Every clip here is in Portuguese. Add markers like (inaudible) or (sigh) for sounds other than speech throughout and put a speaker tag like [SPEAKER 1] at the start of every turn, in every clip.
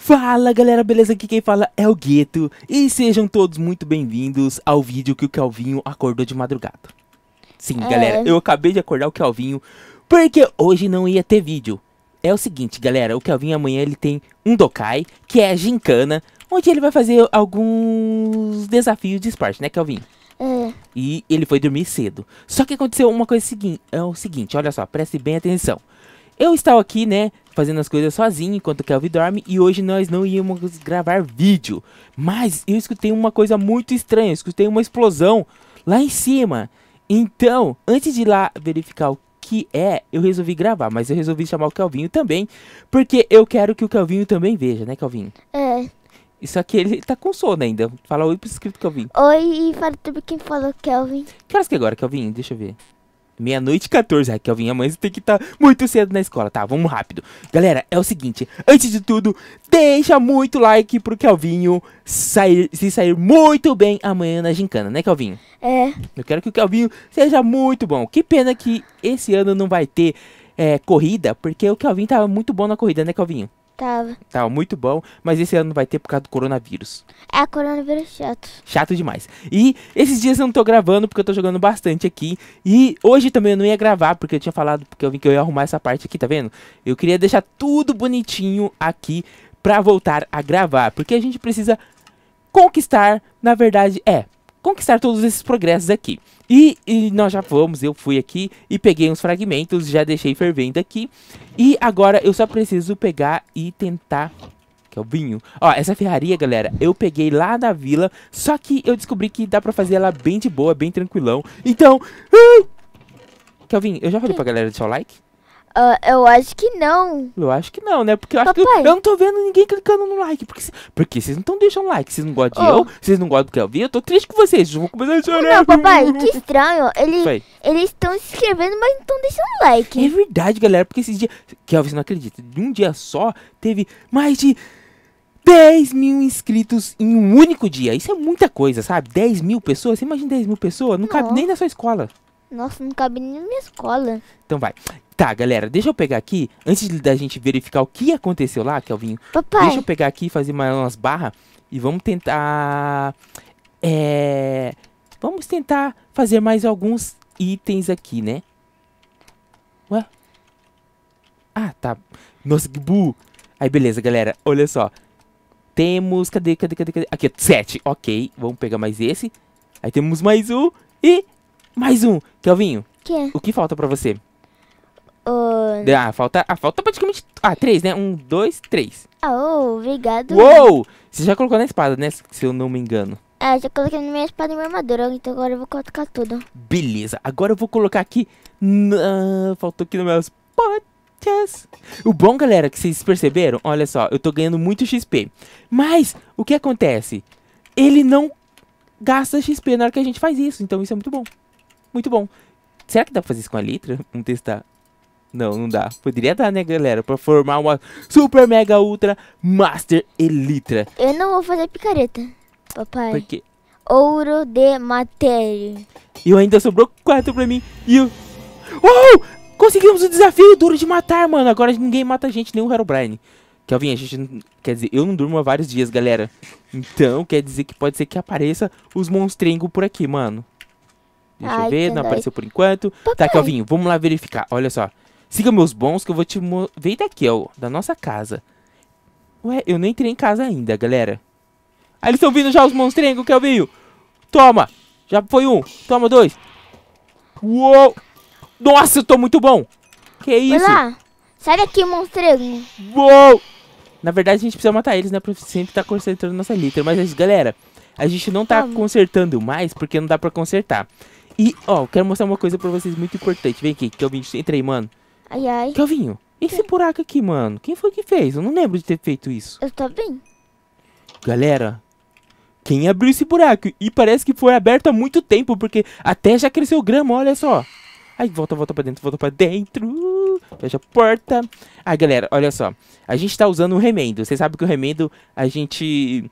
[SPEAKER 1] Fala galera, beleza? Aqui quem fala é o Gueto e sejam todos muito bem-vindos ao vídeo que o Calvinho acordou de madrugada. Sim, é. galera, eu acabei de acordar o Calvinho porque hoje não ia ter vídeo. É o seguinte, galera, o Calvinho amanhã ele tem um Dokai, que é a gincana, onde ele vai fazer alguns desafios de esporte, né, Calvinho? É. E ele foi dormir cedo. Só que aconteceu uma coisa seguinte, é o seguinte, olha só, preste bem atenção. Eu estava aqui, né, fazendo as coisas sozinho enquanto o Kelvin dorme e hoje nós não íamos gravar vídeo. Mas eu escutei uma coisa muito estranha, eu escutei uma explosão lá em cima. Então, antes de ir lá verificar o que é, eu resolvi gravar, mas eu resolvi chamar o Calvinho também, porque eu quero que o Calvinho também veja, né, Calvinho? É. Isso aqui ele tá com sono ainda. Fala oi pro inscrito, Calvinho.
[SPEAKER 2] Oi, e fala tudo quem falou, Kelvin.
[SPEAKER 1] Que horas que é agora, Calvinho? Deixa eu ver. Meia-noite e 14, Raquel vinha amanhã, tem que estar tá muito cedo na escola, tá? Vamos rápido. Galera, é o seguinte, antes de tudo, deixa muito like pro Kelvinho sair, se sair muito bem amanhã na gincana, né, Kelvinho? É. Eu quero que o Kelvinho seja muito bom. Que pena que esse ano não vai ter é, corrida, porque o Kelvinho tava muito bom na corrida, né, Kelvinho? Tava. Tava muito bom, mas esse ano não vai ter por causa do coronavírus.
[SPEAKER 2] É, coronavírus chato.
[SPEAKER 1] Chato demais. E esses dias eu não tô gravando porque eu tô jogando bastante aqui. E hoje também eu não ia gravar porque eu tinha falado, porque eu vi que eu ia arrumar essa parte aqui, tá vendo? Eu queria deixar tudo bonitinho aqui pra voltar a gravar, porque a gente precisa conquistar, na verdade, é, conquistar todos esses progressos aqui. E, e, nós já vamos, eu fui aqui e peguei uns fragmentos, já deixei fervendo aqui. E agora eu só preciso pegar e tentar... Que é o vinho. Ó, essa ferraria, galera, eu peguei lá na vila, só que eu descobri que dá pra fazer ela bem de boa, bem tranquilão. Então... Uh! Kelvin, eu já falei pra galera deixar o like?
[SPEAKER 2] Uh, eu acho que não. Eu acho que não, né? Porque eu acho Papai. que eu, eu, não tô vendo ninguém clicando no like. Porque,
[SPEAKER 1] porque vocês não estão deixando like. Vocês não gostam oh. de eu, vocês não gostam do que eu vi. Eu tô triste com vocês. Eu vou começar a chorar. Não, papai,
[SPEAKER 2] que (laughs) estranho. Ele, eles estão se inscrevendo, mas não estão deixando like. É
[SPEAKER 1] verdade, galera. Porque esses dias. Kelvin, você não acredita. De um dia só, teve mais de. 10 mil inscritos em um único dia. Isso é muita coisa, sabe? 10 mil pessoas. Você imagina 10 mil pessoas? Não, não. cabe nem na sua escola.
[SPEAKER 2] Nossa, não cabe nem na minha escola.
[SPEAKER 1] Então vai. Tá, galera, deixa eu pegar aqui, antes da gente verificar o que aconteceu lá, Kelvinho. Papai. Deixa eu pegar aqui e fazer mais umas barras e vamos tentar... É... Vamos tentar fazer mais alguns itens aqui, né? Ué? Ah, tá. Nossa, que burro. Aí, beleza, galera. Olha só. Temos... Cadê, cadê, cadê, cadê? Aqui, Sete. Ok. Vamos pegar mais esse. Aí temos mais um. E... Mais um. Kelvinho. Que? O que falta pra você? Ah, falta, ah, falta praticamente. Ah, três, né? Um, dois, três.
[SPEAKER 2] Oh, obrigado. Uou!
[SPEAKER 1] Você já colocou na espada, né? Se eu não me engano.
[SPEAKER 2] É, já coloquei na minha espada e minha armadura, então agora eu vou colocar tudo.
[SPEAKER 1] Beleza, agora eu vou colocar aqui. Na... Faltou aqui no meus potes. O bom, galera, é que vocês perceberam, olha só, eu tô ganhando muito XP. Mas, o que acontece? Ele não gasta XP na hora que a gente faz isso, então isso é muito bom. Muito bom. Será que dá pra fazer isso com a Litra? Vamos testar. Não, não dá. Poderia dar, né, galera? Pra formar uma super mega ultra master elitra.
[SPEAKER 2] Eu não vou fazer picareta, papai. Por quê? Ouro de matéria.
[SPEAKER 1] E ainda sobrou quatro pra mim. E eu... Uou! Conseguimos o desafio duro de matar, mano. Agora ninguém mata a gente, nem o Herobrine. Kelvin, a gente... Quer dizer, eu não durmo há vários dias, galera. Então, quer dizer que pode ser que apareça os monstrengos por aqui, mano. Deixa Ai, eu ver, não apareceu por enquanto. Tá, papai. Tá, Kelvin, vamos lá verificar. Olha só. Siga meus bons que eu vou te... Vem daqui, ó, da nossa casa. Ué, eu nem entrei em casa ainda, galera. Aí eles estão vindo já os monstrengos que eu vi. Toma! Já foi um. Toma dois. Uou! Nossa, eu tô muito bom! Que isso? Olá,
[SPEAKER 2] sai daqui, monstrengo.
[SPEAKER 1] Uou! Na verdade, a gente precisa matar eles, né? Pra sempre tá consertando nossa litra. Mas, é galera, a gente não tá Toma. consertando mais porque não dá pra consertar. E, ó, eu quero mostrar uma coisa pra vocês muito importante. Vem aqui, que eu vim. Entra aí, mano. Ai, ai. Calvinho, esse buraco aqui, mano? Quem foi que fez? Eu não lembro de ter feito isso.
[SPEAKER 2] Eu também.
[SPEAKER 1] Galera, quem abriu esse buraco? E parece que foi aberto há muito tempo, porque até já cresceu grama, olha só. Aí volta, volta pra dentro, volta pra dentro. Fecha a porta. Ai, ah, galera, olha só. A gente tá usando um remendo. Você sabe que o remendo, a gente...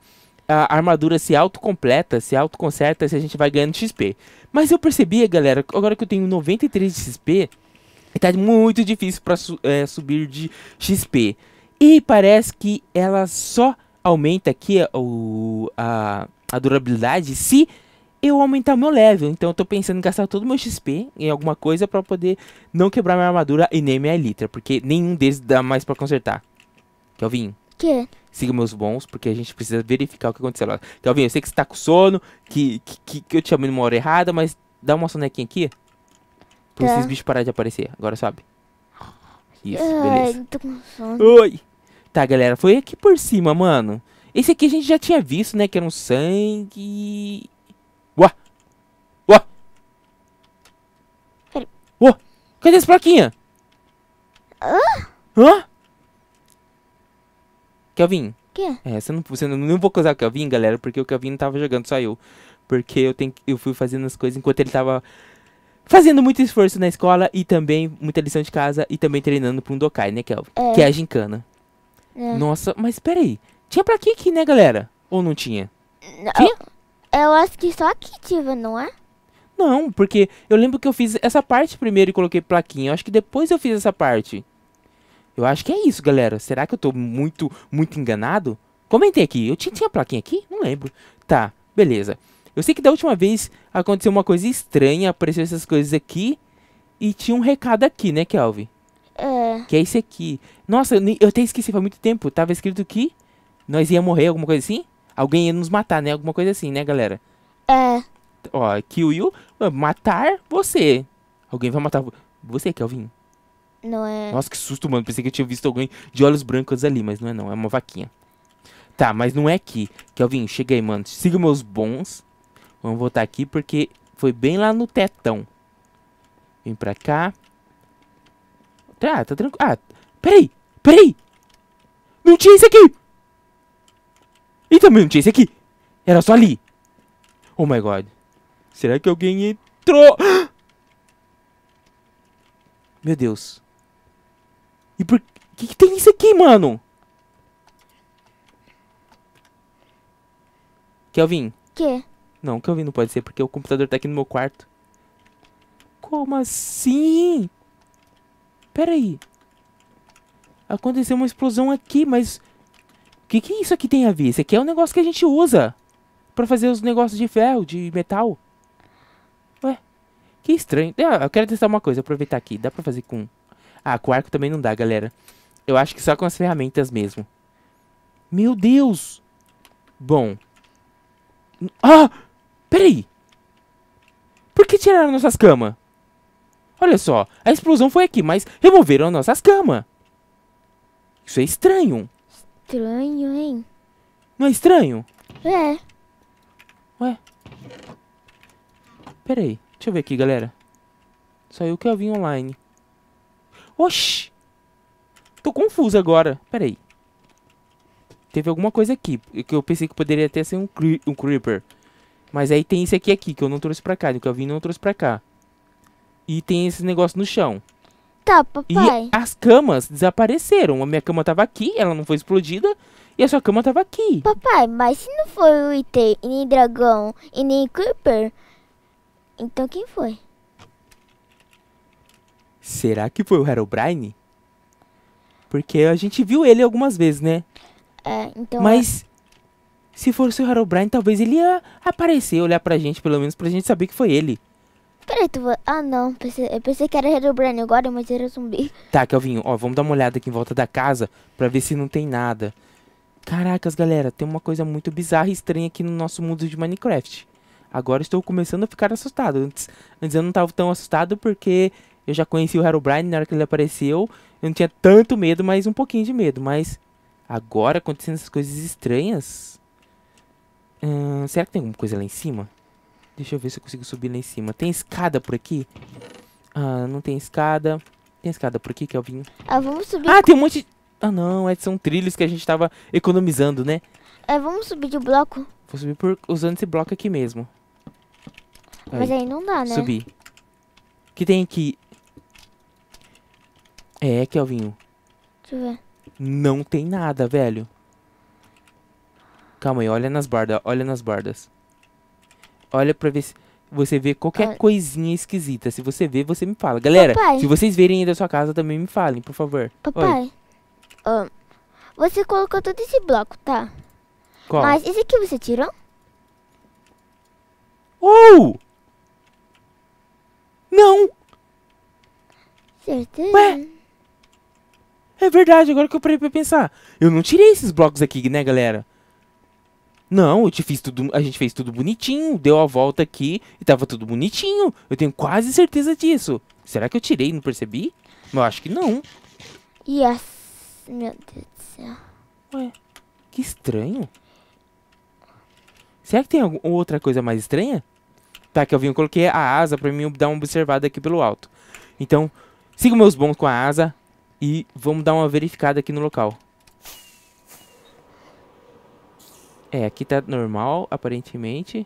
[SPEAKER 1] A armadura se autocompleta, se autoconserta se a gente vai ganhando XP. Mas eu percebi, galera, agora que eu tenho 93 de XP, e tá muito difícil para su é, subir de XP. E parece que ela só aumenta aqui a, a, a durabilidade se eu aumentar o meu level. Então eu tô pensando em gastar todo o meu XP em alguma coisa para poder não quebrar minha armadura e nem minha elitra. Porque nenhum deles dá mais para consertar. Kelvin. Que? Siga meus bons, porque a gente precisa verificar o que aconteceu lá. Kelvin, eu sei que você tá com sono, que, que, que eu te chamei numa hora errada, mas dá uma sonequinha aqui. Pra tá. esses bichos parar de aparecer. Agora sobe. Isso, beleza. Ai, tô com
[SPEAKER 2] sono. Oi!
[SPEAKER 1] Tá, galera, foi aqui por cima, mano. Esse aqui a gente já tinha visto, né? Que era um sangue. Uá! Uá! Pera. Uá! Cadê as plaquinhas? Hã? Ah? Hã? Kelvin. Quê? É, você não, você não, não vou acusar o Kelvin, galera, porque o Kelvin não tava jogando, só eu. Porque eu, tenho, eu fui fazendo as coisas enquanto ele tava fazendo muito esforço na escola e também muita lição de casa e também treinando para um Dokai, né, Kel? É. Que é a gincana. É. Nossa, mas espera aí. Tinha pra aqui, né, galera? Ou não tinha?
[SPEAKER 2] Não, tinha? Eu acho que só aqui tive, não é?
[SPEAKER 1] Não, porque eu lembro que eu fiz essa parte primeiro e coloquei plaquinha. Eu acho que depois eu fiz essa parte. Eu acho que é isso, galera. Será que eu tô muito, muito enganado? Comentei aqui. Eu tinha, tinha plaquinha aqui? Não lembro. Tá, beleza. Eu sei que da última vez aconteceu uma coisa estranha, apareceu essas coisas aqui e tinha um recado aqui, né, Kelvin?
[SPEAKER 2] É. Que
[SPEAKER 1] é esse aqui. Nossa, eu, até esqueci, faz muito tempo. Tava escrito que nós ia morrer, alguma coisa assim? Alguém ia nos matar, né? Alguma coisa assim, né, galera? É. Ó, kill you, ah, matar você. Alguém vai matar você, Kelvin.
[SPEAKER 2] Não é. Nossa,
[SPEAKER 1] que susto, mano. Pensei que eu tinha visto alguém de olhos brancos ali, mas não é não. É uma vaquinha. Tá, mas não é aqui. Kelvin, cheguei, mano. Siga meus bons Vamos voltar aqui porque foi bem lá no tetão. Vem pra cá. Ah, tá, tá tranquilo. Ah, peraí, peraí. Não tinha isso aqui. E também não tinha isso é aqui. Era só ali. Oh my god. Será que alguém entrou? (gasps) Meu Deus. E por que, que tem isso aqui, mano? Kelvin. Que? Não, que eu vi não pode ser, porque o computador tá aqui no meu quarto. Como assim? Pera aí. Aconteceu uma explosão aqui, mas... O que, que isso aqui tem a ver? Isso aqui é um negócio que a gente usa. para fazer os negócios de ferro, de metal. Ué, que estranho. Ah, eu quero testar uma coisa, aproveitar aqui. Dá pra fazer com... Ah, com arco também não dá, galera. Eu acho que só com as ferramentas mesmo. Meu Deus! Bom. Ah! Peraí. Por que tiraram nossas camas? Olha só, a explosão foi aqui, mas removeram nossas camas. Isso é estranho.
[SPEAKER 2] Estranho, hein?
[SPEAKER 1] Não é estranho?
[SPEAKER 2] É. Ué?
[SPEAKER 1] Peraí, deixa eu ver aqui, galera. Só eu que eu vim online. Oxi! Tô confuso agora. Peraí. Teve alguma coisa aqui que eu pensei que poderia até ser um, cre um Creeper. Mas aí tem esse aqui aqui, que eu não trouxe pra cá. Que eu vim não trouxe pra cá. E tem esse negócio no chão.
[SPEAKER 2] Tá, papai. E
[SPEAKER 1] as camas desapareceram. A minha cama tava aqui, ela não foi explodida. E a sua cama tava aqui.
[SPEAKER 2] Papai, mas se não foi o IT, e nem dragão, e nem creeper, então quem foi?
[SPEAKER 1] Será que foi o Herobrine? Porque a gente viu ele algumas vezes, né? É, então... Mas é. Se fosse o Brian talvez ele ia aparecer, olhar pra gente, pelo menos, pra gente saber que foi ele.
[SPEAKER 2] Peraí, tu... Ah, não. Pensei... Eu pensei que era Herobrine agora, mas era zumbi.
[SPEAKER 1] Tá, Kelvinho, ó, vamos dar uma olhada aqui em volta da casa pra ver se não tem nada. Caracas, galera, tem uma coisa muito bizarra e estranha aqui no nosso mundo de Minecraft. Agora estou começando a ficar assustado. Antes, antes eu não estava tão assustado porque eu já conheci o Herobrine na hora que ele apareceu. Eu não tinha tanto medo, mas um pouquinho de medo. Mas agora acontecendo essas coisas estranhas... Hum, será que tem alguma coisa lá em cima? Deixa eu ver se eu consigo subir lá em cima. Tem escada por aqui? Ah, não tem escada. Tem escada por aqui, Kelvin? Ah, vamos subir... Ah, tem um monte de... Ah, não. É, são trilhos que a gente tava economizando, né?
[SPEAKER 2] É, vamos subir de bloco.
[SPEAKER 1] Vou subir por... usando esse bloco aqui mesmo. Aí. Mas aí não dá, né? Subir. O que tem aqui? É, Kelvin. Deixa eu ver. Não tem nada, velho. Calma aí, olha nas bardas, olha nas bardas. Olha pra ver se você vê qualquer olha. coisinha esquisita. Se você vê, você me fala. Galera, Papai. se vocês verem aí da sua casa, também me falem, por favor. Papai,
[SPEAKER 2] você colocou todo esse bloco, tá? Qual? Mas esse aqui você tirou?
[SPEAKER 1] Oh! Não! Certeza. Ué? É verdade, agora que eu parei pra pensar. Eu não tirei esses blocos aqui, né, galera? Não, eu te fiz tudo, a gente fez tudo bonitinho, deu a volta aqui e tava tudo bonitinho. Eu tenho quase certeza disso. Será que eu tirei e não percebi? Eu acho que não.
[SPEAKER 2] Yes. Meu Deus do céu. Ué,
[SPEAKER 1] que estranho. Será que tem alguma outra coisa mais estranha? Tá, que eu coloquei a asa pra mim dar uma observada aqui pelo alto. Então, sigo meus bons com a asa e vamos dar uma verificada aqui no local. É, aqui tá normal, aparentemente.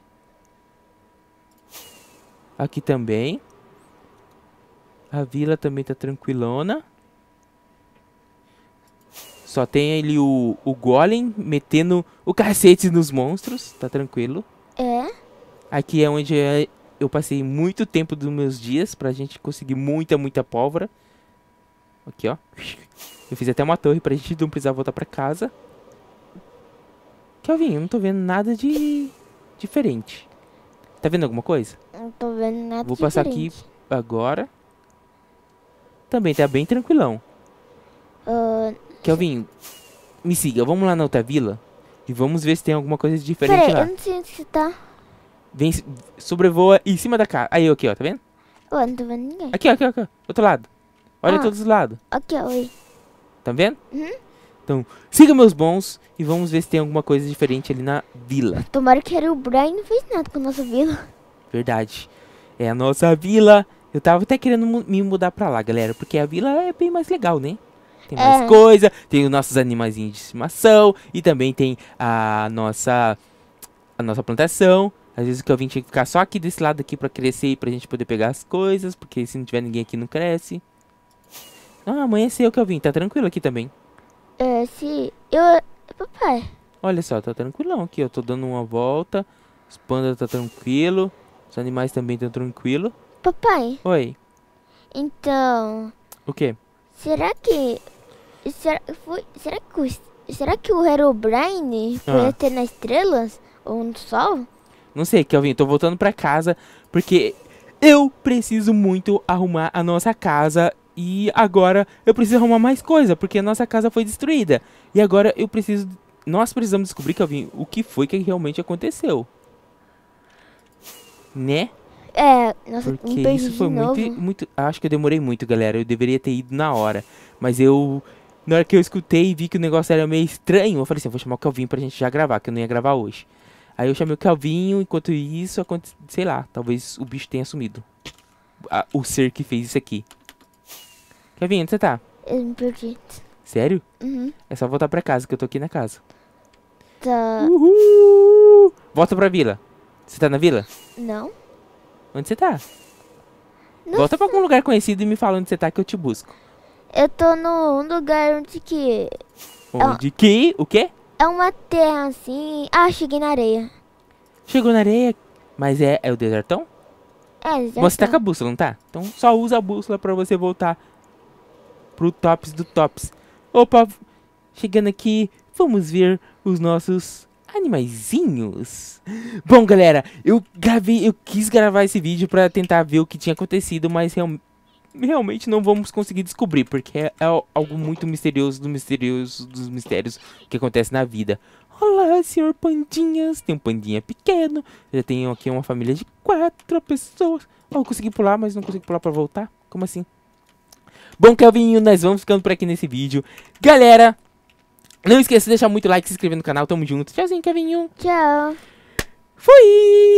[SPEAKER 1] Aqui também. A vila também tá tranquilona. Só tem ali o, o Golem metendo o cacete nos monstros. Tá tranquilo. É? Aqui é onde é, eu passei muito tempo dos meus dias pra gente conseguir muita, muita pólvora. Aqui, ó. Eu fiz até uma torre pra gente não precisar voltar pra casa. Kelvin, eu não tô vendo nada de diferente. Tá vendo alguma coisa? Não tô vendo nada Vou diferente. passar aqui agora. Também tá bem tranquilão. Uh... Kelvin, me siga. Vamos lá na outra vila e vamos ver se tem alguma coisa diferente Peraí, lá. eu não
[SPEAKER 2] sei onde você tá.
[SPEAKER 1] Vem, sobrevoa em cima da casa. Aí, aqui, ó. Tá vendo?
[SPEAKER 2] não tô vendo ninguém. Aqui, ó, aqui,
[SPEAKER 1] ó. Outro lado. Olha ah. todos os lados. Aqui, ó. Oi. Tá vendo? Uhum. Então, siga meus bons e vamos ver se tem alguma coisa diferente ali na vila.
[SPEAKER 2] Tomara que era o Brian não fez nada com a nossa vila.
[SPEAKER 1] Verdade. É a nossa vila. Eu tava até querendo me mudar pra lá, galera, porque a vila é bem mais legal, né? Tem mais é. coisa, tem os nossos animais de estimação e também tem a nossa a nossa plantação. Às vezes o que eu vim tinha que ficar só aqui desse lado aqui pra crescer e pra gente poder pegar as coisas, porque se não tiver ninguém aqui não cresce. Ah, amanheceu que eu vim, tá tranquilo aqui também.
[SPEAKER 2] É, se eu. Papai.
[SPEAKER 1] Olha só, tá tranquilão aqui. Eu tô dando uma volta. Os pandas tá tranquilo. Os animais também estão tranquilo. Papai. Oi.
[SPEAKER 2] Então. O quê? Será que. Será, foi, será que. Será que o Herobrine foi ah. até nas estrelas? Ou no sol?
[SPEAKER 1] Não sei, Kelvin, tô voltando pra casa porque eu preciso muito arrumar a nossa casa e agora eu preciso arrumar mais coisa, porque a nossa casa foi destruída. E agora eu preciso. Nós precisamos descobrir, Kelvin, o que foi que realmente aconteceu. Né? É, nossa, Porque um isso foi muito, muito. Acho que eu demorei muito, galera. Eu deveria ter ido na hora. Mas eu. Na hora que eu escutei e vi que o negócio era meio estranho, eu falei assim: eu vou chamar o Kelvin pra gente já gravar, que eu não ia gravar hoje. Aí eu chamei o Calvinho, enquanto isso, sei lá, talvez o bicho tenha sumido. o ser que fez isso aqui. Kevinha, onde você tá? Eu me perdi. Sério? Uhum. É só voltar pra casa, que eu tô aqui na casa. Tá. Uhul! Volta pra vila. Você tá na vila? Não. Onde você tá? Não Volta sei. pra algum lugar conhecido e me fala onde você tá que eu te busco.
[SPEAKER 2] Eu tô num lugar onde que. É onde
[SPEAKER 1] é... que? O quê?
[SPEAKER 2] É uma terra assim. Ah, cheguei na areia.
[SPEAKER 1] Chegou na areia? Mas é, é o desertão? É, desertão. Você tá com a bússola, não tá? Então só usa a bússola pra você voltar pro Tops do Tops. Opa, chegando aqui, vamos ver os nossos animaizinhos. Bom, galera, eu gravei, eu quis gravar esse vídeo para tentar ver o que tinha acontecido, mas real, realmente não vamos conseguir descobrir, porque é, é, algo muito misterioso do misterioso dos mistérios que acontece na vida. Olá, senhor pandinhas, tem um pandinha pequeno, já tenho aqui uma família de quatro pessoas. Oh, eu consegui pular, mas não consegui pular para voltar? Como assim? Bom, Kelvinho, nós vamos ficando por aqui nesse vídeo. Galera, não esqueça de deixar muito like, se inscrever no canal. Tamo junto. Tchauzinho, Kelvinho. Tchau. Fui!